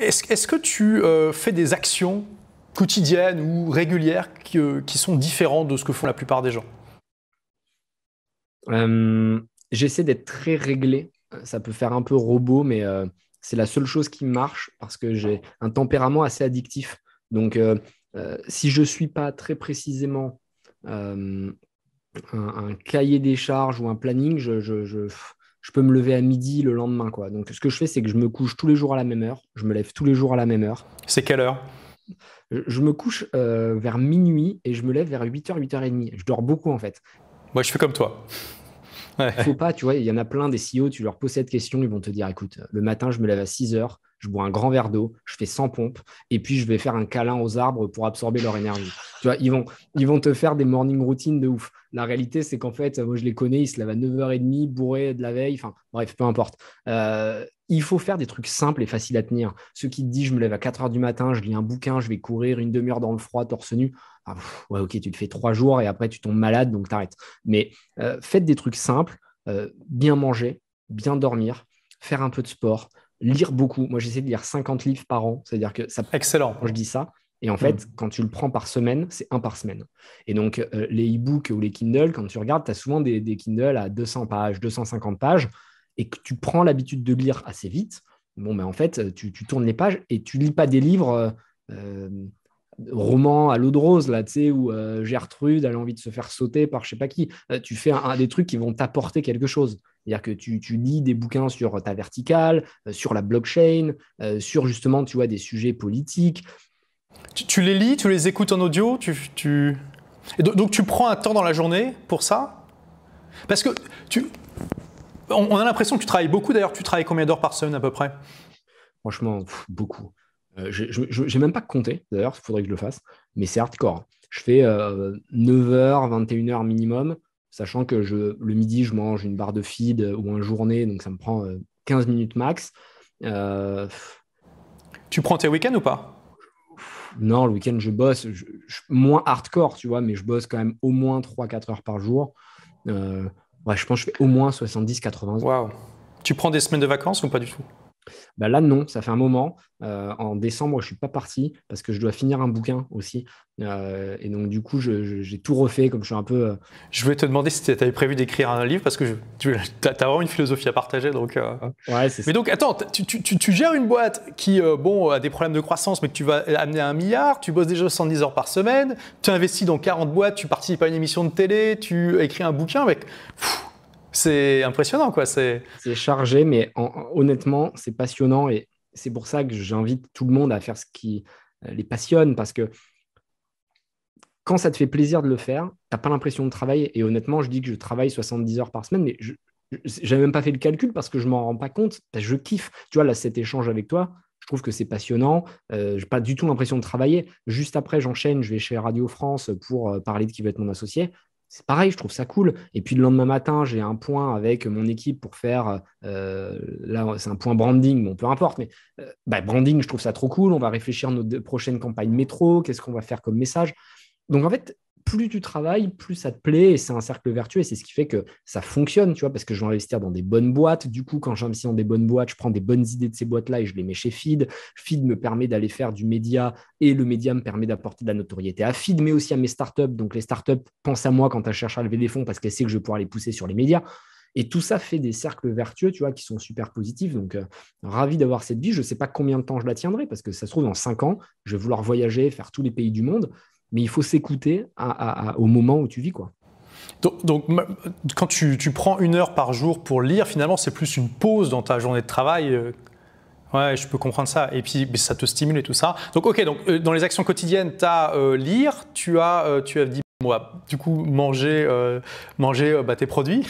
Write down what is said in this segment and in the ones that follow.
Est-ce que tu euh, fais des actions quotidiennes ou régulières euh, qui, sont différentes de ce que font la plupart des gens euh, J'essaie d'être très réglé. Ça peut faire un peu robot, mais c'est la seule chose qui marche parce que j'ai un tempérament assez addictif. Donc, si je ne suis pas très précisément un, cahier des charges ou un planning, je je peux me lever à midi le lendemain. Quoi. Donc ce que je fais, c'est que je me couche tous les jours à la même heure, je me lève tous les jours à la même heure. C'est quelle heure je, me couche euh, vers minuit et je me lève vers 8h, 8h30. Je dors beaucoup en fait. Moi, je fais comme toi. Ouais. Faut pas, tu vois, il y en a plein des CEO, tu leur poses cette question, ils vont te dire écoute, le matin, je me lève à 6 h je bois un grand verre d'eau, je fais 100 pompes, et puis je vais faire un câlin aux arbres pour absorber leur énergie. Tu vois, ils vont, ils vont te faire des morning routines de ouf. La réalité, c'est qu'en fait, moi je les connais, ils se lèvent à 9h30, bourrés de la veille, enfin bref, peu importe. Euh, il faut faire des trucs simples et faciles à tenir. Ceux qui te disent, je me lève à 4h du matin, je lis un bouquin, je vais courir une demi-heure dans le froid, torse nu. Ah, ok, tu le fais trois jours et après tu tombes malade, donc t'arrêtes. Mais euh, faites des trucs simples, euh, bien manger, bien dormir, faire un peu de sport, lire beaucoup. Moi, j'essaie de lire 50 livres par an. C'est-à-dire que ça. Excellent. Quand je dis ça. Et en fait, mm. quand tu le prends par semaine, c'est un par semaine. Et donc, euh, les e-books ou les Kindle, quand tu regardes, tu as souvent des, Kindle à 200 pages, 250 pages, et que tu prends l'habitude de lire assez vite. Bon, mais ben, en fait, tu, tournes les pages et tu lis pas des livres. Euh, euh, roman à l'eau de rose, là, tu sais, où euh, Gertrude a envie de se faire sauter par je sais pas qui. Euh, tu fais un, des trucs qui vont t'apporter quelque chose. C'est-à-dire que tu, tu, lis des bouquins sur ta verticale, euh, sur la blockchain, sur justement, tu vois, des sujets politiques. Tu, les lis, tu les écoutes en audio, tu, donc tu prends un temps dans la journée pour ça Parce que tu... On, a l'impression que tu travailles beaucoup, d'ailleurs tu travailles combien d'heures par semaine à peu près Franchement, beaucoup. Euh, je n'ai même pas compté, d'ailleurs, il faudrait que je le fasse, mais c'est hardcore. Je fais 9h, euh, 21h minimum, sachant que je, le midi, je mange une barre de feed ou un journée, donc ça me prend 15 euh, minutes max. Tu prends tes week-ends ou pas non, le week-end, je bosse. moins hardcore, tu vois, mais je bosse quand même au moins 3-4 heures par jour. ouais, je pense que je fais au moins 70-80 heures. Tu prends des semaines de vacances ou pas du tout bah là, non, ça fait un moment. Euh, en décembre, je ne suis pas parti parce que je dois finir un bouquin aussi. Euh, et donc, du coup, j'ai tout refait comme je suis un peu. Euh, je voulais te demander si tu avais prévu d'écrire un livre parce que tu as, vraiment une philosophie à partager. Donc, ouais, c'est Mais donc, attends, tu, gères une boîte qui bon, a des problèmes de croissance, mais que tu vas amener à un milliard, tu bosses déjà 110 heures par semaine, tu investis dans 40 boîtes, tu participes à une émission de télé, tu écris un bouquin avec c'est impressionnant, quoi. C'est chargé, mais honnêtement, c'est passionnant et c'est pour ça que j'invite tout le monde à faire ce qui euh, les passionne parce que quand ça te fait plaisir de le faire, tu n'as pas l'impression de travailler. Et honnêtement, je dis que je travaille 70 heures par semaine, mais je n'avais même pas fait le calcul parce que je m'en rends pas compte. Bah, je kiffe. Tu vois, cet échange avec toi, je trouve que c'est passionnant. Euh, je n'ai pas du tout l'impression de travailler. Juste après, j'enchaîne, je vais chez Radio France pour euh, parler de qui va être mon associé c'est pareil, je trouve ça cool. Et puis le lendemain matin, j'ai un point avec mon équipe pour faire, euh, là c'est un point branding, bon peu importe, mais euh, bah, branding, je trouve ça trop cool. On va réfléchir à nos prochaine prochaines campagnes métro, qu'est-ce qu'on va faire comme message. Donc en fait, plus tu travailles, plus ça te plaît, et c'est un cercle vertueux, et c'est ce qui fait que ça fonctionne, tu vois, parce que je vais investir dans des bonnes boîtes. Du coup, quand j'investis dans des bonnes boîtes, je prends des bonnes idées de ces boîtes-là et je les mets chez Feed. Feed me permet d'aller faire du média, et le média me permet d'apporter de la notoriété à Feed, mais aussi à mes startups. Donc, les startups pensent à moi quand elles cherchent à lever des fonds parce qu'elles savent que je vais pouvoir les pousser sur les médias. Et tout ça fait des cercles vertueux, tu vois, qui sont super positifs. Donc, euh, ravi d'avoir cette vie. Je ne sais pas combien de temps je la tiendrai, parce que ça se trouve, dans cinq ans, je vais vouloir voyager, faire tous les pays du monde mais il faut s'écouter au moment où tu vis, quoi. Donc, quand tu, prends une heure par jour pour lire, finalement, c'est plus une pause dans ta journée de travail. Euh, ouais, je peux comprendre ça. Et puis, ça te stimule et tout ça. Donc, ok, donc, euh, dans les actions quotidiennes, tu as euh, lire, tu as, tu as dit, moi, du coup, manger, manger bah, tes produits.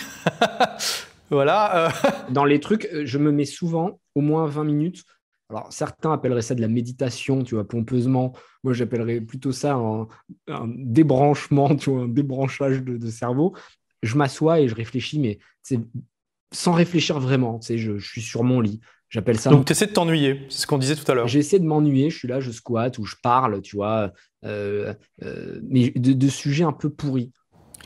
voilà. Dans les trucs, je me mets souvent au moins 20 minutes alors certains appelleraient ça de la méditation, tu vois, pompeusement. Moi, j'appellerais plutôt ça un, débranchement, tu vois, un débranchage de, cerveau. Je m'assois et je réfléchis, mais sans réfléchir vraiment. Tu sais, je, suis sur mon lit, J'appelle ça. Donc, tu essaies de t'ennuyer, c'est ce qu'on disait tout à l'heure. J'essaie de m'ennuyer, je suis là, je squatte ou je parle, tu vois, euh, euh, mais de, sujets un peu pourris.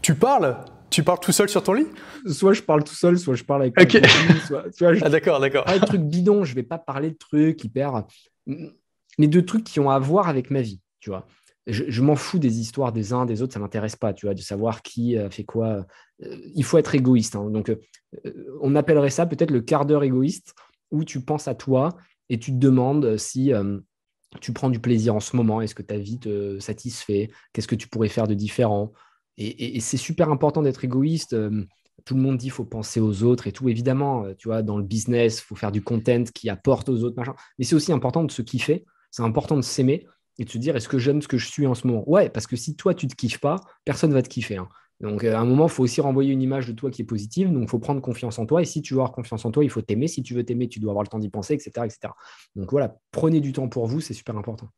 Tu parles tu parles tout seul sur ton lit Soit je parle tout seul, soit je parle avec. toi. Ah d'accord, d'accord. Pas de trucs bidons. Je vais pas parler de trucs hyper. Les deux trucs qui ont à voir avec ma vie, tu vois. Je, m'en fous des histoires des uns des autres, ça m'intéresse pas, tu vois, de savoir qui euh, fait quoi. Euh, il faut être égoïste. Hein. Donc, euh, on appellerait ça peut-être le quart d'heure égoïste, où tu penses à toi et tu te demandes si tu prends du plaisir en ce moment Est-ce que ta vie te satisfait Qu'est-ce que tu pourrais faire de différent et, c'est super important d'être égoïste. Euh, tout le monde dit faut penser aux autres et tout. Évidemment, euh, tu vois, dans le business, faut faire du content qui apporte aux autres, Mais c'est aussi important de se kiffer. C'est important de s'aimer et de se dire est-ce que j'aime ce que je suis en ce moment Ouais, parce que si toi tu te kiffes pas, personne va te kiffer. Hein. Donc euh, à un moment, il faut aussi renvoyer une image de toi qui est positive. Donc il faut prendre confiance en toi. Et si tu veux avoir confiance en toi, il faut t'aimer. Si tu veux t'aimer, tu dois avoir le temps d'y penser, etc., etc. Donc voilà, prenez du temps pour vous, c'est super important.